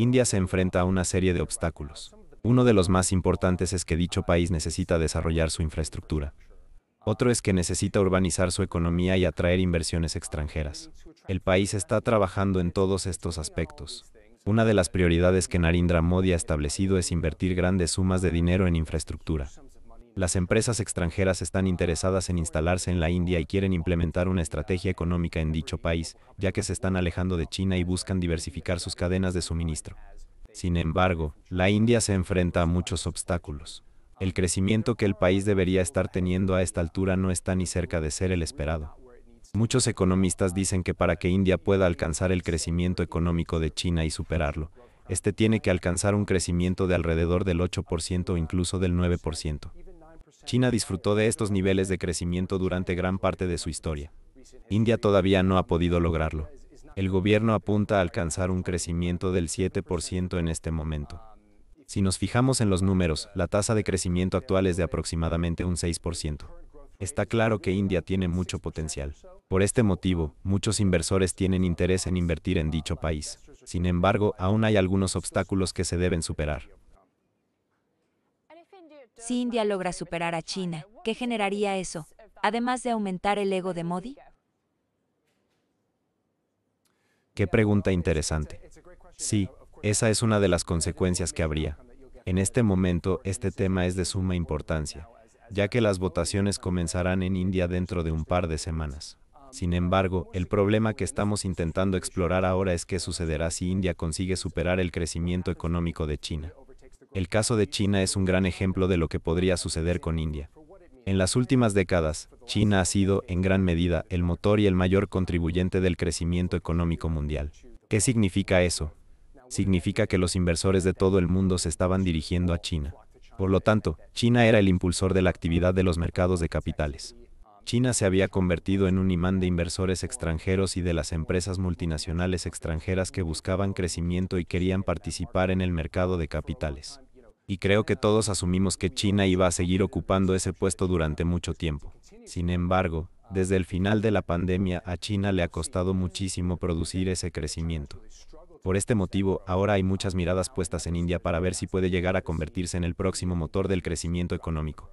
India se enfrenta a una serie de obstáculos. Uno de los más importantes es que dicho país necesita desarrollar su infraestructura. Otro es que necesita urbanizar su economía y atraer inversiones extranjeras. El país está trabajando en todos estos aspectos. Una de las prioridades que Narendra Modi ha establecido es invertir grandes sumas de dinero en infraestructura las empresas extranjeras están interesadas en instalarse en la India y quieren implementar una estrategia económica en dicho país, ya que se están alejando de China y buscan diversificar sus cadenas de suministro. Sin embargo, la India se enfrenta a muchos obstáculos. El crecimiento que el país debería estar teniendo a esta altura no está ni cerca de ser el esperado. Muchos economistas dicen que para que India pueda alcanzar el crecimiento económico de China y superarlo, este tiene que alcanzar un crecimiento de alrededor del 8% o incluso del 9%. China disfrutó de estos niveles de crecimiento durante gran parte de su historia. India todavía no ha podido lograrlo. El gobierno apunta a alcanzar un crecimiento del 7% en este momento. Si nos fijamos en los números, la tasa de crecimiento actual es de aproximadamente un 6%. Está claro que India tiene mucho potencial. Por este motivo, muchos inversores tienen interés en invertir en dicho país. Sin embargo, aún hay algunos obstáculos que se deben superar. Si India logra superar a China, ¿qué generaría eso? Además de aumentar el ego de Modi. Qué pregunta interesante. Sí, esa es una de las consecuencias que habría. En este momento, este tema es de suma importancia, ya que las votaciones comenzarán en India dentro de un par de semanas. Sin embargo, el problema que estamos intentando explorar ahora es qué sucederá si India consigue superar el crecimiento económico de China. El caso de China es un gran ejemplo de lo que podría suceder con India. En las últimas décadas, China ha sido, en gran medida, el motor y el mayor contribuyente del crecimiento económico mundial. ¿Qué significa eso? Significa que los inversores de todo el mundo se estaban dirigiendo a China. Por lo tanto, China era el impulsor de la actividad de los mercados de capitales. China se había convertido en un imán de inversores extranjeros y de las empresas multinacionales extranjeras que buscaban crecimiento y querían participar en el mercado de capitales y creo que todos asumimos que China iba a seguir ocupando ese puesto durante mucho tiempo. Sin embargo, desde el final de la pandemia a China le ha costado muchísimo producir ese crecimiento. Por este motivo, ahora hay muchas miradas puestas en India para ver si puede llegar a convertirse en el próximo motor del crecimiento económico.